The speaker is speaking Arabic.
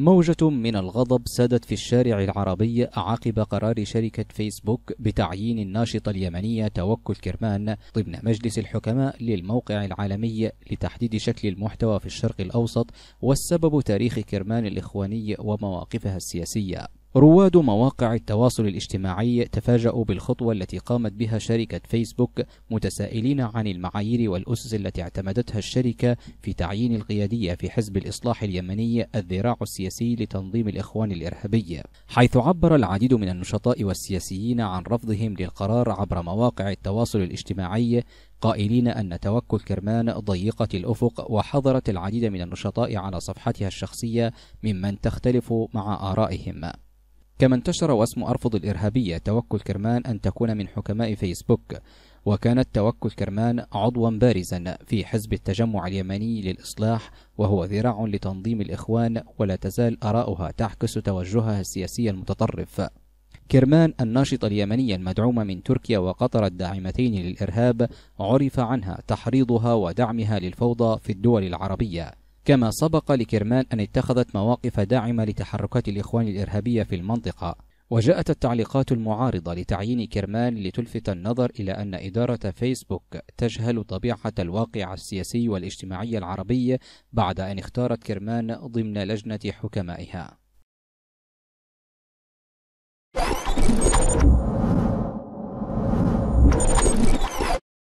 موجة من الغضب سادت في الشارع العربي عقب قرار شركة فيسبوك بتعيين الناشطة اليمنية توكل كرمان ضمن مجلس الحكماء للموقع العالمي لتحديد شكل المحتوى في الشرق الأوسط والسبب تاريخ كرمان الإخواني ومواقفها السياسية رواد مواقع التواصل الاجتماعي تفاجأوا بالخطوة التي قامت بها شركة فيسبوك متسائلين عن المعايير والأسس التي اعتمدتها الشركة في تعيين القيادية في حزب الإصلاح اليمني الذراع السياسي لتنظيم الإخوان الإرهابي حيث عبر العديد من النشطاء والسياسيين عن رفضهم للقرار عبر مواقع التواصل الاجتماعي قائلين أن توكل كرمان ضيقت الأفق وحظرت العديد من النشطاء على صفحتها الشخصية ممن تختلف مع آرائهم كما انتشر واسم أرفض الإرهابية توكل كرمان أن تكون من حكماء فيسبوك وكانت توكل كرمان عضوا بارزا في حزب التجمع اليمني للإصلاح وهو ذراع لتنظيم الإخوان ولا تزال آراؤها تعكس توجهها السياسي المتطرف كرمان الناشطة اليمنية المدعومة من تركيا وقطر الداعمتين للإرهاب عرف عنها تحريضها ودعمها للفوضى في الدول العربية كما سبق لكرمان أن اتخذت مواقف داعمة لتحركات الإخوان الإرهابية في المنطقة وجاءت التعليقات المعارضة لتعيين كرمان لتلفت النظر إلى أن إدارة فيسبوك تجهل طبيعة الواقع السياسي والاجتماعي العربي بعد أن اختارت كرمان ضمن لجنة حكمائها